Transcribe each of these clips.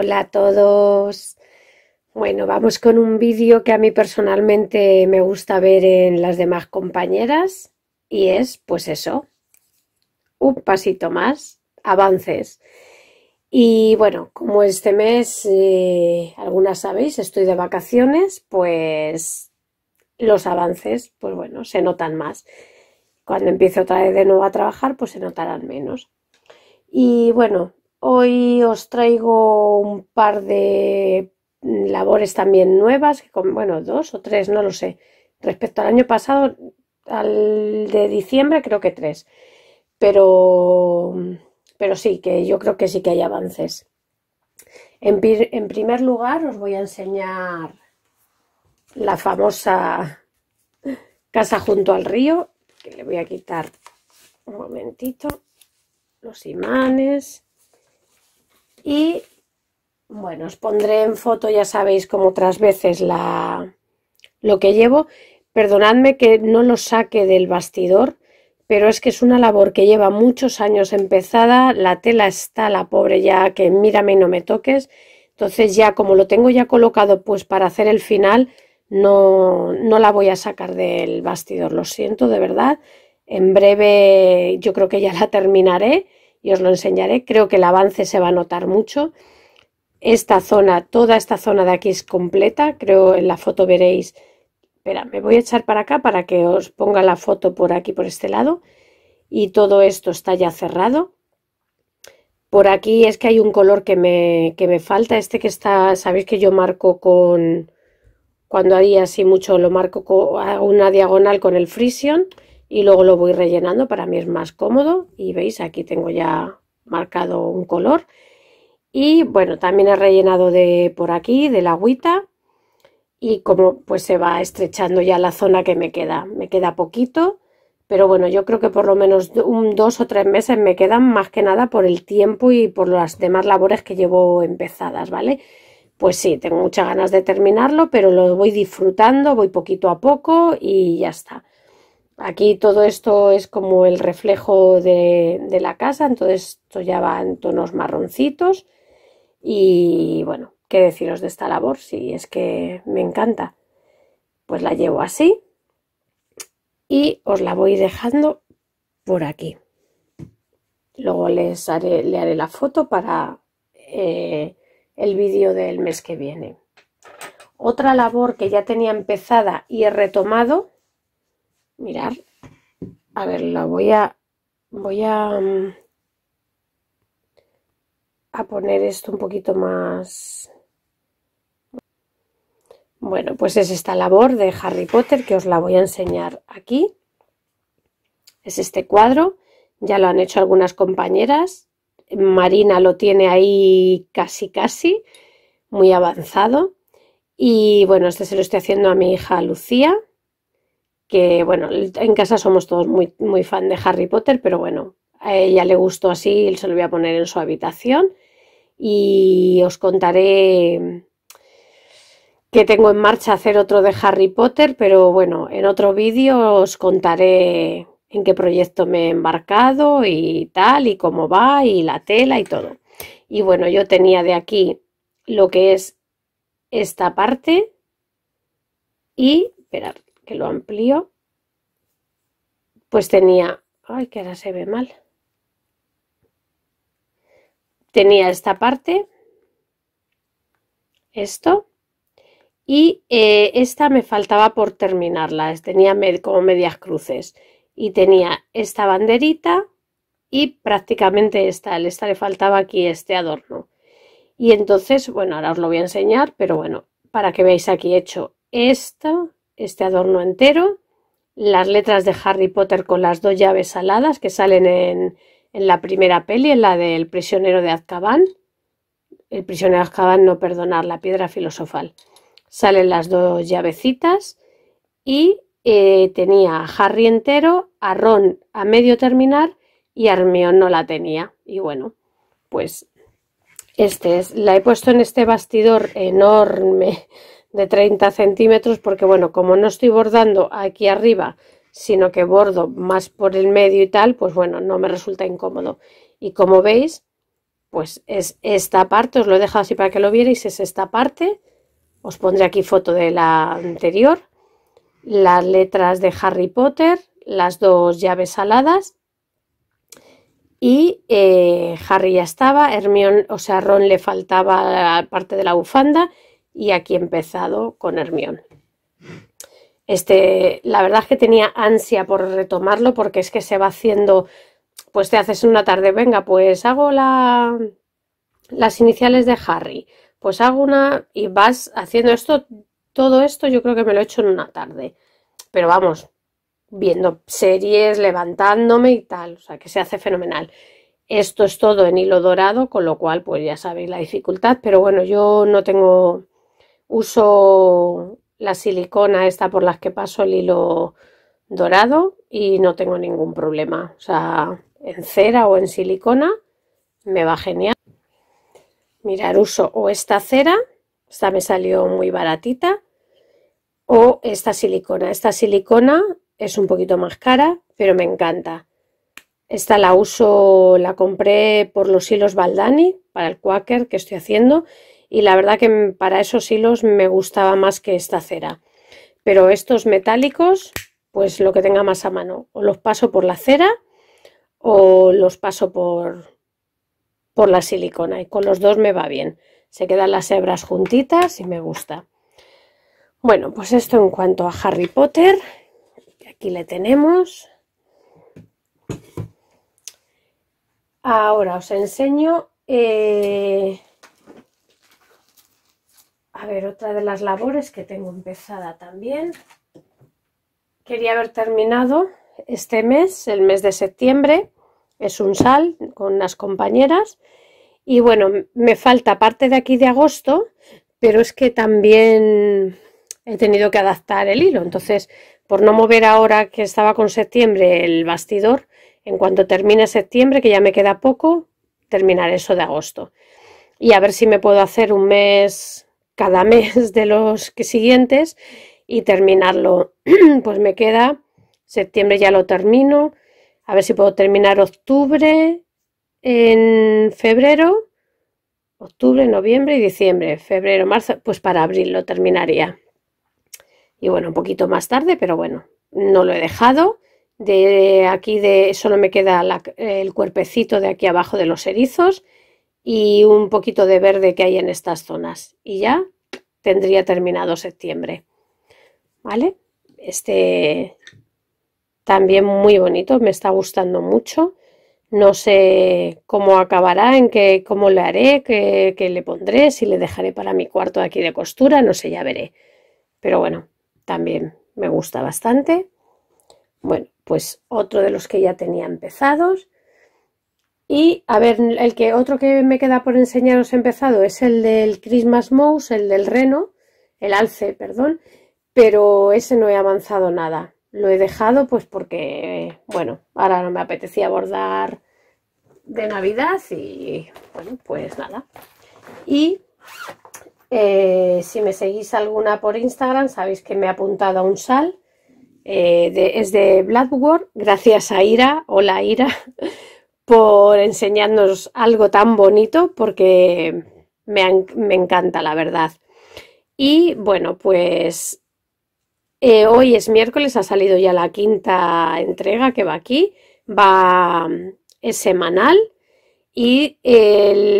Hola a todos. Bueno, vamos con un vídeo que a mí personalmente me gusta ver en las demás compañeras y es, pues eso, un pasito más, avances. Y bueno, como este mes, eh, algunas sabéis, estoy de vacaciones, pues los avances, pues bueno, se notan más. Cuando empiezo otra vez de nuevo a trabajar, pues se notarán menos. Y bueno, Hoy os traigo un par de labores también nuevas, bueno, dos o tres, no lo sé. Respecto al año pasado, al de diciembre, creo que tres. Pero, pero sí, que yo creo que sí que hay avances. En, en primer lugar, os voy a enseñar la famosa casa junto al río, que le voy a quitar un momentito los imanes. Y bueno, os pondré en foto, ya sabéis, como otras veces, la, lo que llevo. Perdonadme que no lo saque del bastidor, pero es que es una labor que lleva muchos años empezada. La tela está, la pobre ya, que mírame y no me toques. Entonces ya, como lo tengo ya colocado, pues para hacer el final, no, no la voy a sacar del bastidor. Lo siento, de verdad. En breve yo creo que ya la terminaré y os lo enseñaré. Creo que el avance se va a notar mucho. Esta zona, toda esta zona de aquí es completa, creo en la foto veréis. Espera, me voy a echar para acá para que os ponga la foto por aquí, por este lado. Y todo esto está ya cerrado. Por aquí es que hay un color que me, falta, este que está, sabéis que yo marco con, cuando haría así mucho, lo marco con una diagonal con el frisión y luego lo voy rellenando, para mí es más cómodo y veis aquí tengo ya marcado un color y bueno también he rellenado de por aquí de la agüita y como pues se va estrechando ya la zona que me queda, me queda poquito pero bueno yo creo que por lo menos un, dos o tres meses me quedan más que nada por el tiempo y por las demás labores que llevo empezadas vale pues sí, tengo muchas ganas de terminarlo, pero lo voy disfrutando, voy poquito a poco y ya está. Aquí todo esto es como el reflejo de, la casa, entonces esto ya va en tonos marroncitos. Y bueno, qué deciros de esta labor, si es que me encanta. Pues la llevo así y os la voy dejando por aquí. Luego les haré, le haré la foto para eh, el vídeo del mes que viene. Otra labor que ya tenía empezada y he retomado mirar. A ver, la voy a... Voy a... Mm, a poner esto un poquito más... Bueno, pues es esta labor de Harry Potter que os la voy a enseñar aquí. Es este cuadro. Ya lo han hecho algunas compañeras. Marina lo tiene ahí casi casi, muy avanzado. Y bueno, este se lo estoy haciendo a mi hija Lucía que bueno, en casa somos todos muy, fan de Harry Potter, pero bueno, a ella le gustó así, se lo voy a poner en su habitación y os contaré que tengo en marcha hacer otro de Harry Potter, pero bueno, en otro vídeo os contaré en qué proyecto me he embarcado y tal, y cómo va, y la tela y todo. Y bueno, yo tenía de aquí lo que es esta parte y, esperar, que lo amplío, pues tenía, ay, que ahora se ve mal. Tenía esta parte, esto, y eh, esta me faltaba por terminarla, tenía como medias cruces. Y tenía esta banderita y prácticamente esta, esta le faltaba aquí este adorno. Y entonces, bueno, ahora os lo voy a enseñar, pero bueno, para que veáis aquí he hecho esto, este adorno entero, las letras de Harry Potter con las dos llaves aladas que salen en, la primera peli, en la del prisionero de Azkaban. El prisionero de Azkaban, no perdonar, la piedra filosofal. Salen las dos llavecitas y eh, tenía a Harry entero, a Ron a medio terminar y a no la tenía. Y bueno, pues este es, la he puesto en este bastidor enorme de 30 centímetros porque bueno, como no estoy bordando aquí arriba, sino que bordo más por el medio y tal, pues bueno, no me resulta incómodo. Y como veis, pues es esta parte, os lo he dejado así para que lo vierais, es esta parte, os pondré aquí foto de la anterior, las letras de Harry Potter, las dos llaves aladas y eh, Harry ya estaba, Hermione, o sea, Ron le faltaba parte de la bufanda y aquí empezado con Hermión. Este, la verdad es que tenía ansia por retomarlo porque es que se va haciendo, pues te haces una tarde, venga, pues hago la, las iniciales de Harry, pues hago una y vas haciendo esto, todo esto yo creo que me lo he hecho en una tarde, pero vamos, viendo series, levantándome y tal, o sea que se hace fenomenal. Esto es todo en hilo dorado, con lo cual pues ya sabéis la dificultad, pero bueno, yo no tengo Uso la silicona esta por las que paso el hilo dorado y no tengo ningún problema. O sea, en cera o en silicona me va genial. Mirar, uso o esta cera, esta me salió muy baratita, o esta silicona. Esta silicona es un poquito más cara, pero me encanta. Esta la uso, la compré por los hilos Baldani para el Quaker que estoy haciendo y la verdad que para esos hilos me gustaba más que esta cera. Pero estos metálicos, pues lo que tenga más a mano, o los paso por la cera o los paso por, por la silicona y con los dos me va bien. Se quedan las hebras juntitas y me gusta. Bueno, pues esto en cuanto a Harry Potter, aquí le tenemos. Ahora os enseño eh, a ver, otra de las labores que tengo empezada también. Quería haber terminado este mes, el mes de septiembre. Es un sal con unas compañeras. Y bueno, me falta parte de aquí de agosto, pero es que también he tenido que adaptar el hilo. Entonces, por no mover ahora que estaba con septiembre el bastidor, en cuanto termine septiembre, que ya me queda poco, terminar eso de agosto. Y a ver si me puedo hacer un mes cada mes de los siguientes y terminarlo. Pues me queda, septiembre ya lo termino, a ver si puedo terminar octubre, en febrero, octubre, noviembre y diciembre, febrero, marzo, pues para abril lo terminaría. Y bueno, un poquito más tarde, pero bueno, no lo he dejado. De aquí de solo me queda el cuerpecito de aquí abajo de los erizos y un poquito de verde que hay en estas zonas. Y ya tendría terminado septiembre. ¿Vale? Este también muy bonito, me está gustando mucho. No sé cómo acabará, en qué, cómo le haré, qué, qué le pondré, si le dejaré para mi cuarto aquí de costura, no sé, ya veré. Pero bueno, también me gusta bastante. Bueno, pues otro de los que ya tenía empezados. Y a ver, el que otro que me queda por enseñaros empezado es el del Christmas Mouse, el del reno, el alce, perdón, pero ese no he avanzado nada. Lo he dejado pues porque, bueno, ahora no me apetecía abordar de Navidad y, bueno, pues nada. Y eh, si me seguís alguna por Instagram, sabéis que me he apuntado a un sal. Eh, es de Blackboard, gracias a Ira. Hola Ira por enseñarnos algo tan bonito porque me, encanta, la verdad. Y bueno, pues eh, hoy es miércoles, ha salido ya la quinta entrega que va aquí, va es semanal y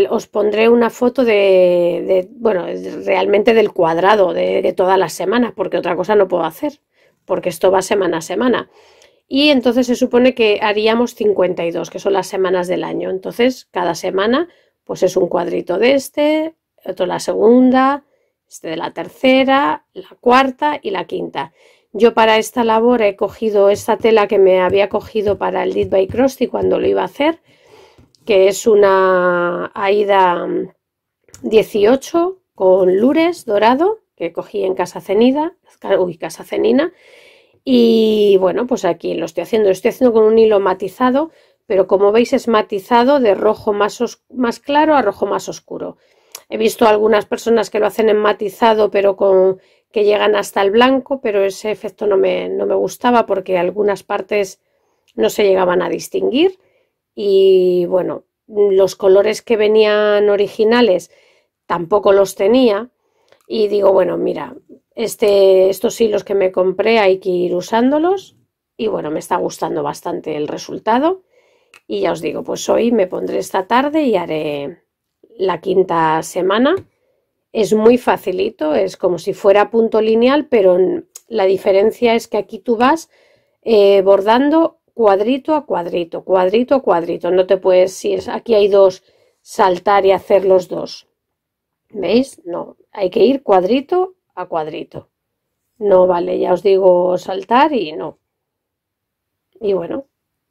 os pondré una foto de, bueno, realmente del cuadrado de todas las semanas, porque otra cosa no puedo hacer, porque esto va semana a semana y entonces se supone que haríamos 52, que son las semanas del año. Entonces, cada semana, pues es un cuadrito de este, otro la segunda, este de la tercera, la cuarta y la quinta. Yo para esta labor he cogido esta tela que me había cogido para el Lead by Krusty cuando lo iba a hacer, que es una Aida 18 con lures dorado que cogí en Casa Cenida, uy, Casa Cenina, y bueno, pues aquí lo estoy haciendo, lo estoy haciendo con un hilo matizado, pero como veis es matizado de rojo más, más claro a rojo más oscuro. He visto algunas personas que lo hacen en matizado, pero con que llegan hasta el blanco, pero ese efecto no me, no me gustaba porque algunas partes no se llegaban a distinguir. Y bueno, los colores que venían originales tampoco los tenía. Y digo, bueno, mira, este, estos hilos que me compré hay que ir usándolos y bueno, me está gustando bastante el resultado. Y ya os digo, pues hoy me pondré esta tarde y haré la quinta semana. Es muy facilito, es como si fuera punto lineal, pero la diferencia es que aquí tú vas eh, bordando cuadrito a cuadrito, cuadrito a cuadrito. No te puedes, si es, aquí hay dos, saltar y hacer los dos. ¿Veis? No, hay que ir cuadrito cuadrito. No vale, ya os digo saltar y no. Y bueno,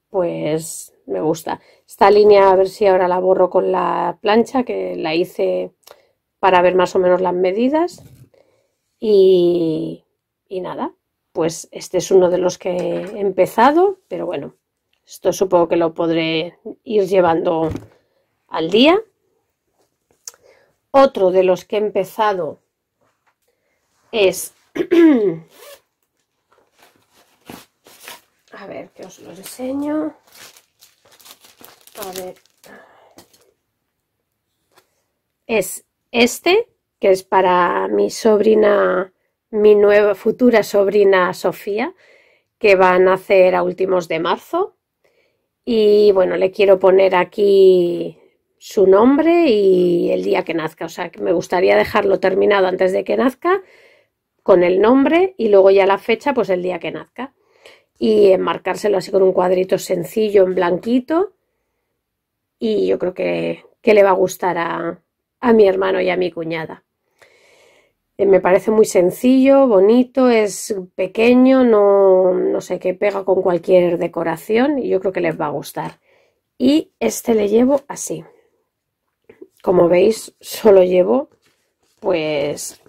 pues me gusta. Esta línea a ver si ahora la borro con la plancha que la hice para ver más o menos las medidas. Y, y nada, pues este es uno de los que he empezado, pero bueno, esto supongo que lo podré ir llevando al día. Otro de los que he empezado es... a ver, que os lo enseño. Es este, que es para mi sobrina, mi nueva futura sobrina Sofía, que va a nacer a últimos de marzo. Y bueno, le quiero poner aquí su nombre y el día que nazca. O sea, que me gustaría dejarlo terminado antes de que nazca con el nombre y luego ya la fecha, pues el día que nazca. Y enmarcárselo así con un cuadrito sencillo en blanquito. Y yo creo que, que le va a gustar a, a mi hermano y a mi cuñada. Eh, me parece muy sencillo, bonito, es pequeño, no, no, sé qué pega con cualquier decoración y yo creo que les va a gustar. Y este le llevo así. Como veis, solo llevo pues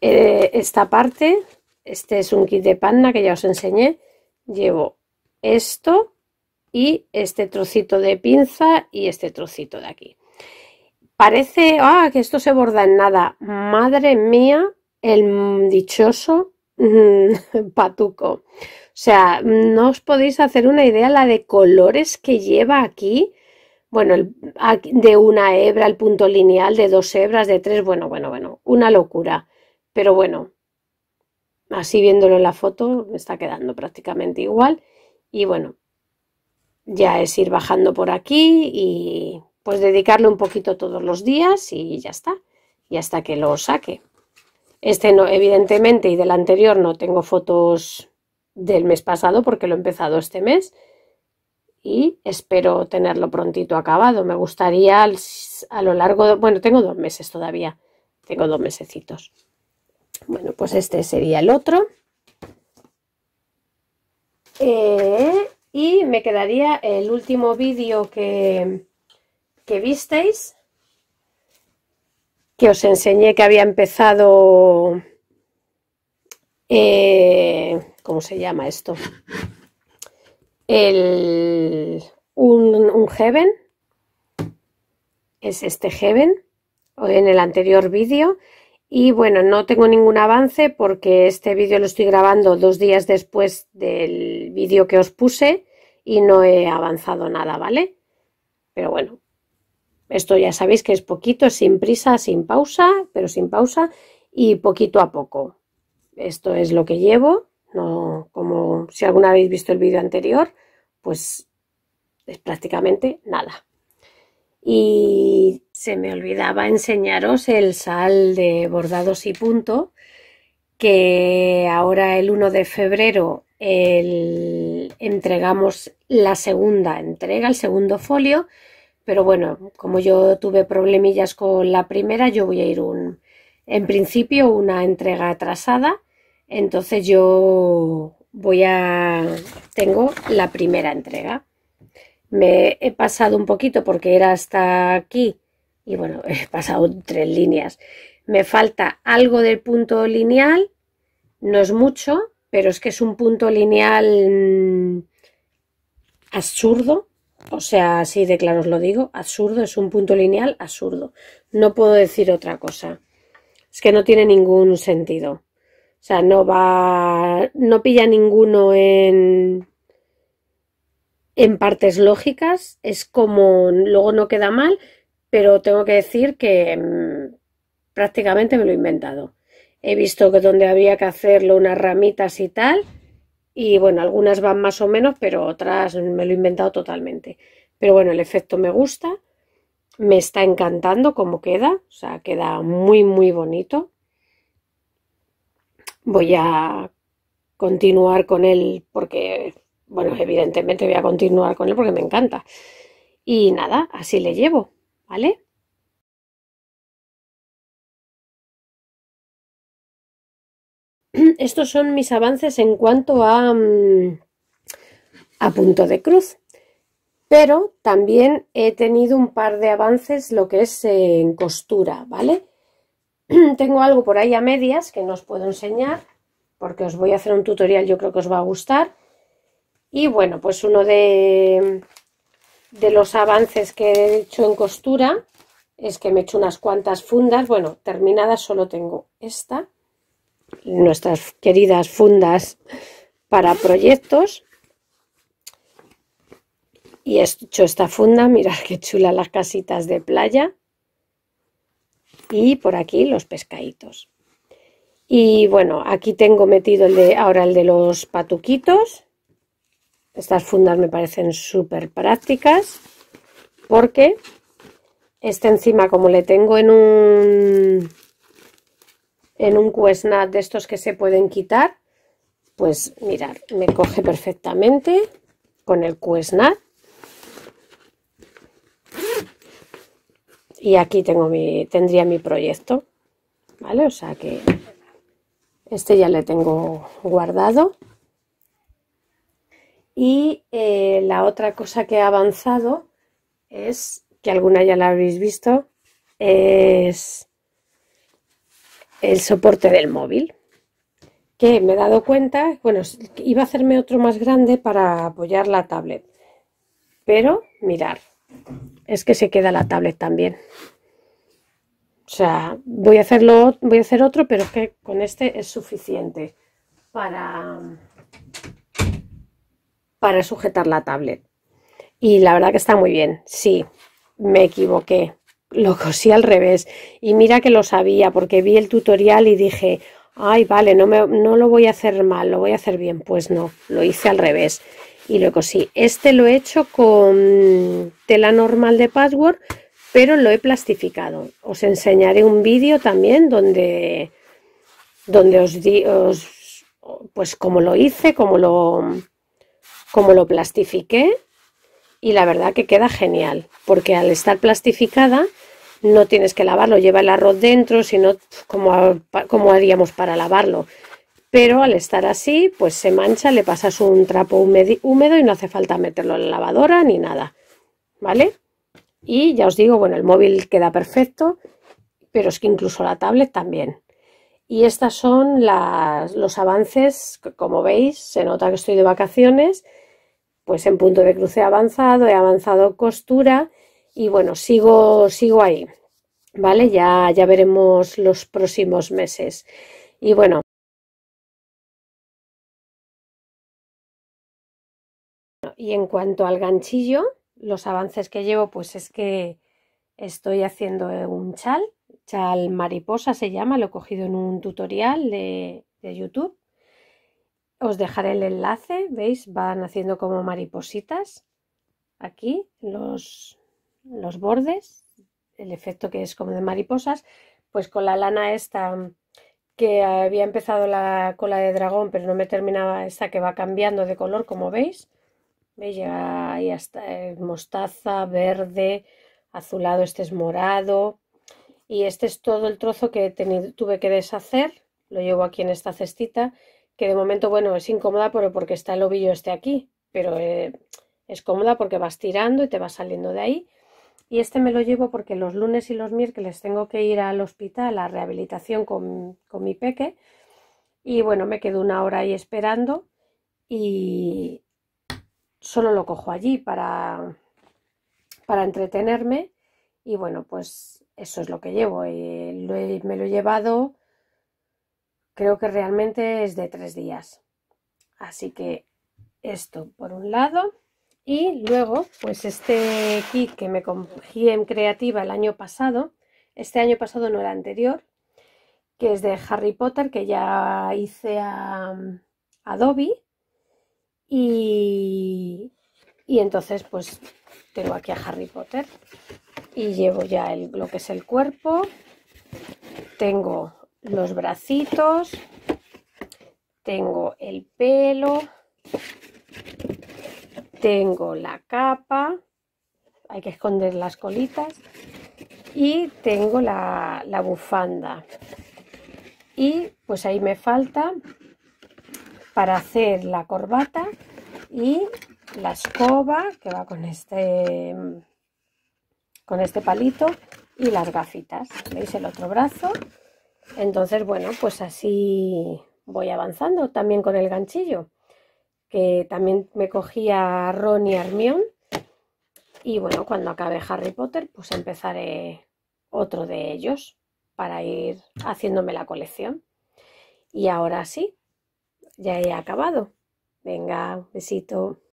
eh, esta parte, este es un kit de panna que ya os enseñé, llevo esto y este trocito de pinza y este trocito de aquí. Parece ah, que esto se borda en nada. Madre mía, el dichoso mm, patuco. O sea, no os podéis hacer una idea la de colores que lleva aquí. Bueno, de una hebra, el punto lineal, de dos hebras, de tres, bueno, bueno, bueno, una locura. Pero bueno, así viéndolo en la foto, me está quedando prácticamente igual. Y bueno, ya es ir bajando por aquí y pues dedicarle un poquito todos los días y ya está. Y hasta que lo saque. Este no, evidentemente, y del anterior no tengo fotos del mes pasado porque lo he empezado este mes y espero tenerlo prontito acabado. Me gustaría a lo largo, bueno, tengo dos meses todavía, tengo dos mesecitos. Bueno, pues este sería el otro. Eh, y me quedaría el último vídeo que, visteis, que os enseñé que había empezado, eh, ¿cómo se llama esto? El, un, un heaven, es este heaven, en el anterior vídeo, y bueno, no tengo ningún avance porque este vídeo lo estoy grabando dos días después del vídeo que os puse y no he avanzado nada, ¿vale? Pero bueno, esto ya sabéis que es poquito, sin prisa, sin pausa, pero sin pausa y poquito a poco. Esto es lo que llevo, no como si alguna habéis visto el vídeo anterior, pues es prácticamente nada y se me olvidaba enseñaros el sal de bordados y punto que ahora el 1 de febrero entregamos la segunda entrega, el segundo folio, pero bueno, como yo tuve problemillas con la primera, yo voy a ir un, en principio una entrega atrasada, entonces yo voy a, tengo la primera entrega. Me he pasado un poquito porque era hasta aquí y bueno, he pasado tres líneas. Me falta algo del punto lineal, no es mucho, pero es que es un punto lineal mm, absurdo, o sea, así de claro os lo digo, absurdo, es un punto lineal absurdo. No puedo decir otra cosa. Es que no tiene ningún sentido. O sea, no va, no pilla ninguno en, en partes lógicas, es como luego no queda mal, pero tengo que decir que mm, prácticamente me lo he inventado. He visto que donde había que hacerlo unas ramitas y tal, y bueno, algunas van más o menos, pero otras me lo he inventado totalmente. Pero bueno, el efecto me gusta, me está encantando como queda, o sea, queda muy, muy bonito. Voy a continuar con él porque bueno, evidentemente voy a continuar con él porque me encanta. Y nada, así le llevo, ¿vale? Estos son mis avances en cuanto a, mm, a punto de cruz. Pero también he tenido un par de avances lo que es eh, en costura, ¿vale? Tengo algo por ahí a medias que no os puedo enseñar porque os voy a hacer un tutorial, yo creo que os va a gustar y bueno, pues uno de, los avances que he hecho en costura es que me he hecho unas cuantas fundas. Bueno, terminadas solo tengo esta, nuestras queridas fundas para proyectos. Y he hecho esta funda, mirad qué chula las casitas de playa. Y por aquí los pescaditos. Y bueno, aquí tengo metido el de, ahora el de los patuquitos. Estas fundas me parecen súper prácticas porque este encima como le tengo en un en un cuesnat de estos que se pueden quitar, pues mirad, me coge perfectamente con el cuesnat. Y aquí tengo mi, tendría mi proyecto, ¿vale? O sea que este ya le tengo guardado. Y eh, la otra cosa que ha avanzado es, que alguna ya la habéis visto, es el soporte del móvil. Que me he dado cuenta, bueno, iba a hacerme otro más grande para apoyar la tablet. Pero, mirar, es que se queda la tablet también. O sea, voy a hacerlo, voy a hacer otro, pero es que con este es suficiente para para sujetar la tablet. Y la verdad que está muy bien. Sí, me equivoqué. Lo cosí al revés. Y mira que lo sabía porque vi el tutorial y dije, ay, vale, no, me, no lo voy a hacer mal, lo voy a hacer bien. Pues no, lo hice al revés. Y lo cosí. Este lo he hecho con tela normal de password, pero lo he plastificado. Os enseñaré un vídeo también donde, donde os, di, pues como lo hice, como lo como lo plastifiqué y la verdad que queda genial, porque al estar plastificada no tienes que lavarlo, lleva el arroz dentro, sino como, haríamos para lavarlo. Pero al estar así, pues se mancha, le pasas un trapo húmedo y no hace falta meterlo en la lavadora ni nada, ¿vale? Y ya os digo, bueno, el móvil queda perfecto, pero es que incluso la tablet también. Y estas son los avances, como veis, se nota que estoy de vacaciones, pues en punto de cruce he avanzado, he avanzado costura y bueno, sigo, sigo ahí, ¿vale? Ya, ya veremos los próximos meses. Y bueno. Y en cuanto al ganchillo, los avances que llevo, pues es que estoy haciendo un chal, chal mariposa se llama, lo he cogido en un tutorial de YouTube os dejaré el enlace, veis, van haciendo como maripositas aquí los, los bordes, el efecto que es como de mariposas, pues con la lana esta que había empezado la cola de dragón pero no me terminaba esta que va cambiando de color como veis, veis llega ahí hasta eh, mostaza, verde, azulado, este es morado y este es todo el trozo que tuve que deshacer, lo llevo aquí en esta cestita que de momento, bueno, es incómoda pero porque está el ovillo este aquí, pero eh, es cómoda porque vas tirando y te vas saliendo de ahí. Y este me lo llevo porque los lunes y los miércoles tengo que ir al hospital a rehabilitación con, mi peque. Y bueno, me quedo una hora ahí esperando y solo lo cojo allí para, para entretenerme. Y bueno, pues eso es lo que llevo. Y eh, me lo he llevado creo que realmente es de tres días. Así que esto por un lado. Y luego, pues este kit que me cogí en creativa el año pasado, este año pasado no era anterior, que es de Harry Potter, que ya hice a, Adobe. Y, entonces, pues tengo aquí a Harry Potter. Y llevo ya lo que es el cuerpo. Tengo los bracitos, tengo el pelo, tengo la capa, hay que esconder las colitas y tengo la, bufanda. Y pues ahí me falta para hacer la corbata y la escoba que va con este con este palito y las gafitas veis el otro brazo entonces, bueno, pues así voy avanzando también con el ganchillo, que también me cogía Ron y Armión. Y bueno, cuando acabe Harry Potter, pues empezaré otro de ellos para ir haciéndome la colección. Y ahora sí, ya he acabado. Venga, besito.